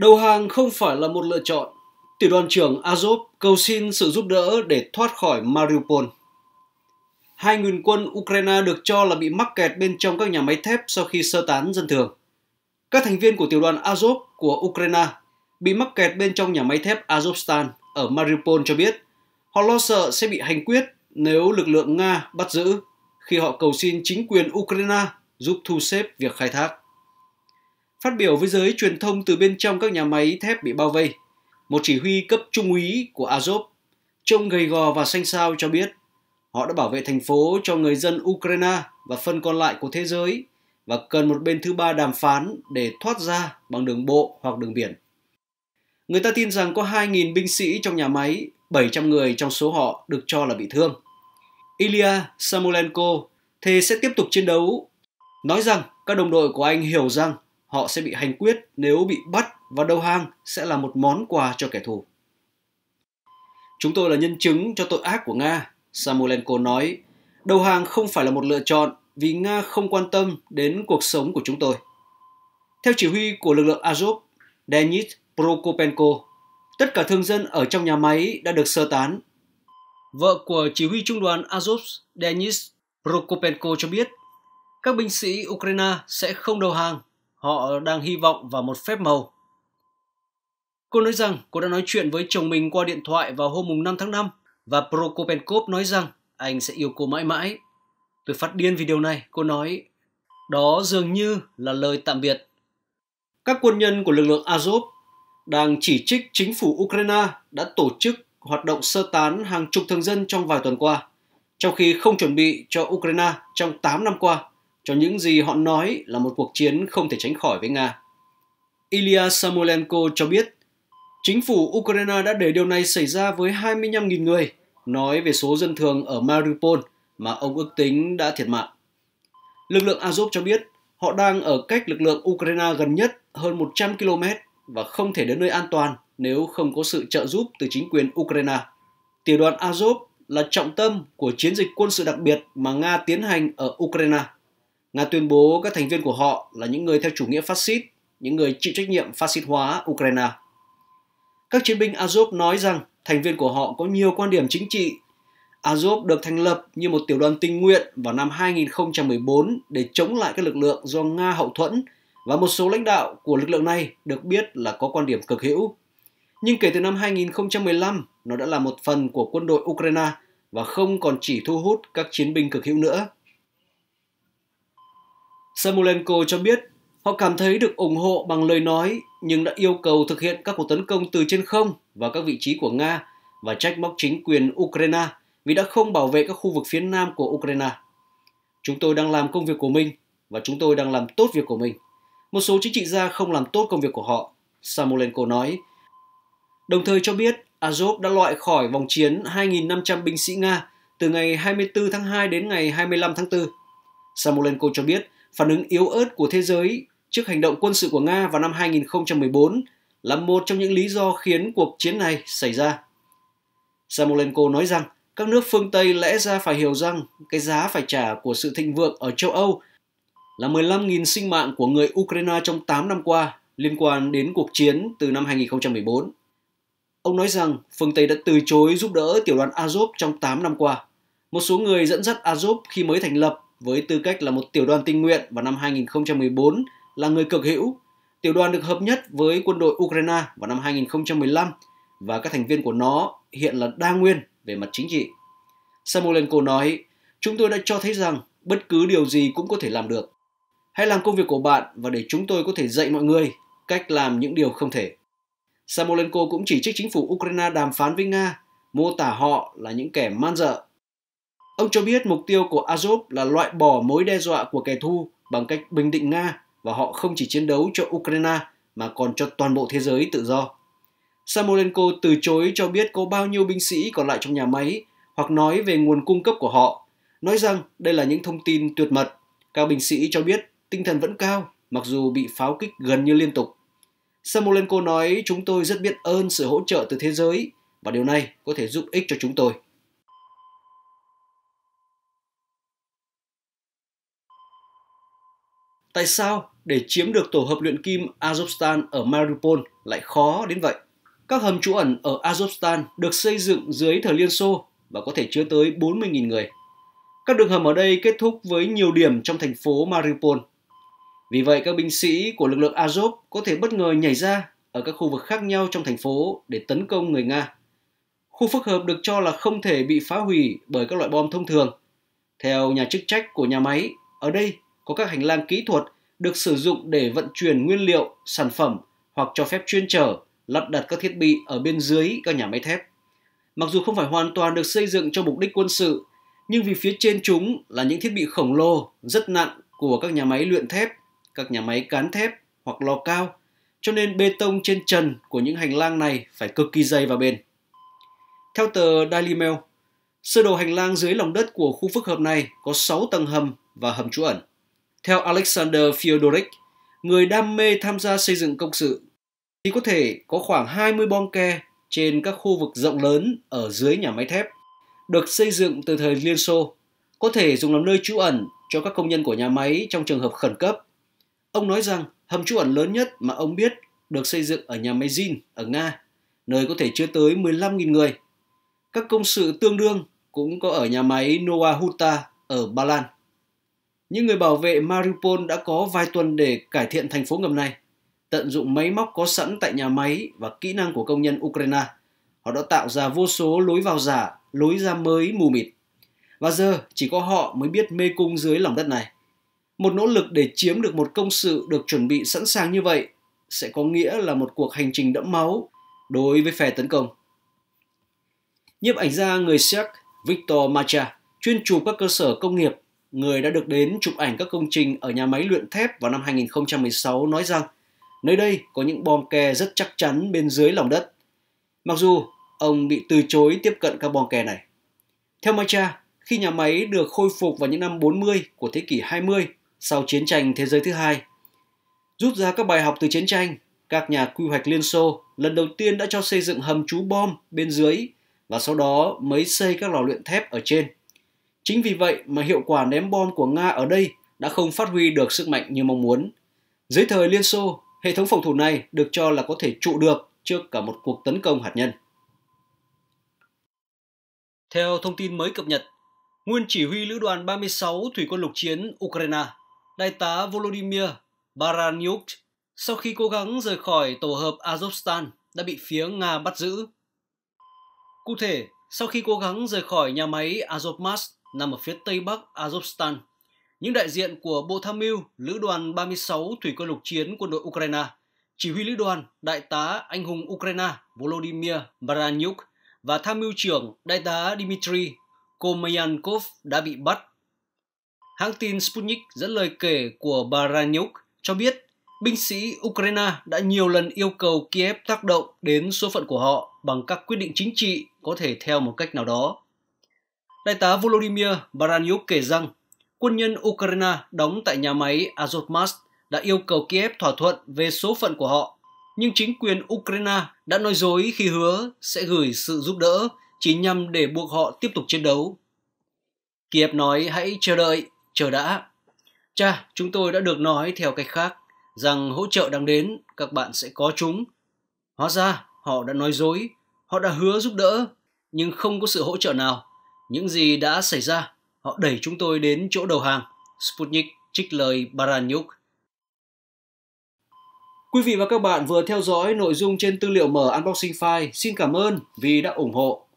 Đầu hàng không phải là một lựa chọn. Tiểu đoàn trưởng Azov cầu xin sự giúp đỡ để thoát khỏi Mariupol. Hai nghìn quân Ukraine được cho là bị mắc kẹt bên trong các nhà máy thép sau khi sơ tán dân thường. Các thành viên của tiểu đoàn Azov của Ukraine bị mắc kẹt bên trong nhà máy thép Azovstan ở Mariupol cho biết họ lo sợ sẽ bị hành quyết nếu lực lượng Nga bắt giữ khi họ cầu xin chính quyền Ukraine giúp thu xếp việc khai thác phát biểu với giới truyền thông từ bên trong các nhà máy thép bị bao vây. Một chỉ huy cấp trung úy của Azov, trông gầy gò và xanh xao cho biết họ đã bảo vệ thành phố cho người dân Ukraine và phần còn lại của thế giới và cần một bên thứ ba đàm phán để thoát ra bằng đường bộ hoặc đường biển. Người ta tin rằng có 2.000 binh sĩ trong nhà máy, 700 người trong số họ được cho là bị thương. Ilya Samolenko thề sẽ tiếp tục chiến đấu, nói rằng các đồng đội của anh hiểu rằng họ sẽ bị hành quyết nếu bị bắt và đầu hàng sẽ là một món quà cho kẻ thù. Chúng tôi là nhân chứng cho tội ác của Nga, Samolenko nói. Đầu hàng không phải là một lựa chọn vì Nga không quan tâm đến cuộc sống của chúng tôi. Theo chỉ huy của lực lượng Azov, denis Prokopenko, tất cả thương dân ở trong nhà máy đã được sơ tán. Vợ của chỉ huy trung đoàn Azov Denis Prokopenko cho biết, các binh sĩ Ukraine sẽ không đầu hàng họ đang hy vọng vào một phép màu. Cô nói rằng cô đã nói chuyện với chồng mình qua điện thoại vào hôm 5 tháng 5 và Prokopenkov nói rằng anh sẽ yêu cô mãi mãi. Tôi phát điên vì điều này, cô nói. Đó dường như là lời tạm biệt. Các quân nhân của lực lượng Azov đang chỉ trích chính phủ Ukraine đã tổ chức hoạt động sơ tán hàng chục thường dân trong vài tuần qua, trong khi không chuẩn bị cho Ukraine trong 8 năm qua cho những gì họ nói là một cuộc chiến không thể tránh khỏi với Nga. Ilya Samolenko cho biết, chính phủ Ukraine đã để điều này xảy ra với 25.000 người, nói về số dân thường ở Mariupol mà ông ước tính đã thiệt mạng. Lực lượng Azov cho biết họ đang ở cách lực lượng Ukraine gần nhất hơn 100 km và không thể đến nơi an toàn nếu không có sự trợ giúp từ chính quyền Ukraine. Tiểu đoàn Azov là trọng tâm của chiến dịch quân sự đặc biệt mà Nga tiến hành ở Ukraine. Nga tuyên bố các thành viên của họ là những người theo chủ nghĩa phát xít, những người chịu trách nhiệm phát xít hóa Ukraine. Các chiến binh Azov nói rằng thành viên của họ có nhiều quan điểm chính trị. Azov được thành lập như một tiểu đoàn tình nguyện vào năm 2014 để chống lại các lực lượng do Nga hậu thuẫn và một số lãnh đạo của lực lượng này được biết là có quan điểm cực hữu. Nhưng kể từ năm 2015, nó đã là một phần của quân đội Ukraine và không còn chỉ thu hút các chiến binh cực hữu nữa. Samolenko cho biết họ cảm thấy được ủng hộ bằng lời nói nhưng đã yêu cầu thực hiện các cuộc tấn công từ trên không vào các vị trí của Nga và trách móc chính quyền Ukraine vì đã không bảo vệ các khu vực phía nam của Ukraine. Chúng tôi đang làm công việc của mình và chúng tôi đang làm tốt việc của mình. Một số chính trị gia không làm tốt công việc của họ, Samolenko nói. Đồng thời cho biết Azov đã loại khỏi vòng chiến 2.500 binh sĩ Nga từ ngày 24 tháng 2 đến ngày 25 tháng 4. Samolenko cho biết phản ứng yếu ớt của thế giới trước hành động quân sự của Nga vào năm 2014 là một trong những lý do khiến cuộc chiến này xảy ra. Samolenko nói rằng các nước phương Tây lẽ ra phải hiểu rằng cái giá phải trả của sự thịnh vượng ở châu Âu là 15.000 sinh mạng của người Ukraine trong 8 năm qua liên quan đến cuộc chiến từ năm 2014. Ông nói rằng phương Tây đã từ chối giúp đỡ tiểu đoàn Azov trong 8 năm qua. Một số người dẫn dắt Azov khi mới thành lập với tư cách là một tiểu đoàn tình nguyện vào năm 2014 là người cực hữu. Tiểu đoàn được hợp nhất với quân đội Ukraine vào năm 2015 và các thành viên của nó hiện là đa nguyên về mặt chính trị. Samolenko nói, chúng tôi đã cho thấy rằng bất cứ điều gì cũng có thể làm được. Hãy làm công việc của bạn và để chúng tôi có thể dạy mọi người cách làm những điều không thể. Samolenko cũng chỉ trích chính phủ Ukraine đàm phán với Nga, mô tả họ là những kẻ man dợ Ông cho biết mục tiêu của Azov là loại bỏ mối đe dọa của kẻ thù bằng cách bình định Nga và họ không chỉ chiến đấu cho Ukraine mà còn cho toàn bộ thế giới tự do. Samolenko từ chối cho biết có bao nhiêu binh sĩ còn lại trong nhà máy hoặc nói về nguồn cung cấp của họ, nói rằng đây là những thông tin tuyệt mật. Các binh sĩ cho biết tinh thần vẫn cao mặc dù bị pháo kích gần như liên tục. Samolenko nói chúng tôi rất biết ơn sự hỗ trợ từ thế giới và điều này có thể giúp ích cho chúng tôi. Tại sao để chiếm được tổ hợp luyện kim Azovstan ở Mariupol lại khó đến vậy? Các hầm trú ẩn ở Azovstan được xây dựng dưới thời Liên Xô và có thể chứa tới 40.000 người. Các đường hầm ở đây kết thúc với nhiều điểm trong thành phố Mariupol. Vì vậy, các binh sĩ của lực lượng Azov có thể bất ngờ nhảy ra ở các khu vực khác nhau trong thành phố để tấn công người Nga. Khu phức hợp được cho là không thể bị phá hủy bởi các loại bom thông thường. Theo nhà chức trách của nhà máy, ở đây có các hành lang kỹ thuật được sử dụng để vận chuyển nguyên liệu, sản phẩm hoặc cho phép chuyên trở, lắp đặt các thiết bị ở bên dưới các nhà máy thép. Mặc dù không phải hoàn toàn được xây dựng cho mục đích quân sự, nhưng vì phía trên chúng là những thiết bị khổng lồ, rất nặng của các nhà máy luyện thép, các nhà máy cán thép hoặc lò cao, cho nên bê tông trên trần của những hành lang này phải cực kỳ dày và bền. Theo tờ Daily Mail, sơ đồ hành lang dưới lòng đất của khu phức hợp này có 6 tầng hầm và hầm trú ẩn. Theo Alexander Fyodorich, người đam mê tham gia xây dựng công sự, thì có thể có khoảng 20 bong ke trên các khu vực rộng lớn ở dưới nhà máy thép, được xây dựng từ thời Liên Xô, có thể dùng làm nơi trú ẩn cho các công nhân của nhà máy trong trường hợp khẩn cấp. Ông nói rằng hầm trú ẩn lớn nhất mà ông biết được xây dựng ở nhà máy Zin ở Nga, nơi có thể chứa tới 15.000 người. Các công sự tương đương cũng có ở nhà máy Noah Huta ở Ba Lan. Những người bảo vệ Mariupol đã có vài tuần để cải thiện thành phố ngầm này, tận dụng máy móc có sẵn tại nhà máy và kỹ năng của công nhân Ukraine. Họ đã tạo ra vô số lối vào giả, lối ra mới mù mịt. Và giờ chỉ có họ mới biết mê cung dưới lòng đất này. Một nỗ lực để chiếm được một công sự được chuẩn bị sẵn sàng như vậy sẽ có nghĩa là một cuộc hành trình đẫm máu đối với phe tấn công. Nhiếp ảnh gia người Séc Victor Macha chuyên chụp các cơ sở công nghiệp người đã được đến chụp ảnh các công trình ở nhà máy luyện thép vào năm 2016 nói rằng nơi đây có những bom kè rất chắc chắn bên dưới lòng đất. Mặc dù ông bị từ chối tiếp cận các bom kè này. Theo Macha, khi nhà máy được khôi phục vào những năm 40 của thế kỷ 20 sau chiến tranh thế giới thứ hai, rút ra các bài học từ chiến tranh, các nhà quy hoạch Liên Xô lần đầu tiên đã cho xây dựng hầm trú bom bên dưới và sau đó mới xây các lò luyện thép ở trên. Chính vì vậy mà hiệu quả ném bom của Nga ở đây đã không phát huy được sức mạnh như mong muốn. Dưới thời Liên Xô, hệ thống phòng thủ này được cho là có thể trụ được trước cả một cuộc tấn công hạt nhân. Theo thông tin mới cập nhật, nguyên chỉ huy lữ đoàn 36 thủy quân lục chiến Ukraine, đại tá Volodymyr Baranyuk sau khi cố gắng rời khỏi tổ hợp Azovstan đã bị phía Nga bắt giữ. Cụ thể, sau khi cố gắng rời khỏi nhà máy Azovmast, nằm ở phía tây bắc Azovstan. Những đại diện của Bộ Tham mưu Lữ đoàn 36 Thủy quân lục chiến quân đội Ukraine, chỉ huy lữ đoàn Đại tá Anh hùng Ukraine Volodymyr Baranyuk và Tham mưu trưởng Đại tá Dmitry Komayankov đã bị bắt. Hãng tin Sputnik dẫn lời kể của Baranyuk cho biết binh sĩ Ukraine đã nhiều lần yêu cầu Kiev tác động đến số phận của họ bằng các quyết định chính trị có thể theo một cách nào đó. Đại tá Volodymyr Baranyuk kể rằng quân nhân Ukraine đóng tại nhà máy Azovmast đã yêu cầu Kiev thỏa thuận về số phận của họ, nhưng chính quyền Ukraine đã nói dối khi hứa sẽ gửi sự giúp đỡ chỉ nhằm để buộc họ tiếp tục chiến đấu. Kiev nói hãy chờ đợi, chờ đã. Cha, chúng tôi đã được nói theo cách khác rằng hỗ trợ đang đến, các bạn sẽ có chúng. Hóa ra, họ đã nói dối, họ đã hứa giúp đỡ, nhưng không có sự hỗ trợ nào. Những gì đã xảy ra, họ đẩy chúng tôi đến chỗ đầu hàng. Sputnik trích lời Baranyuk. Quý vị và các bạn vừa theo dõi nội dung trên tư liệu mở Unboxing File. Xin cảm ơn vì đã ủng hộ.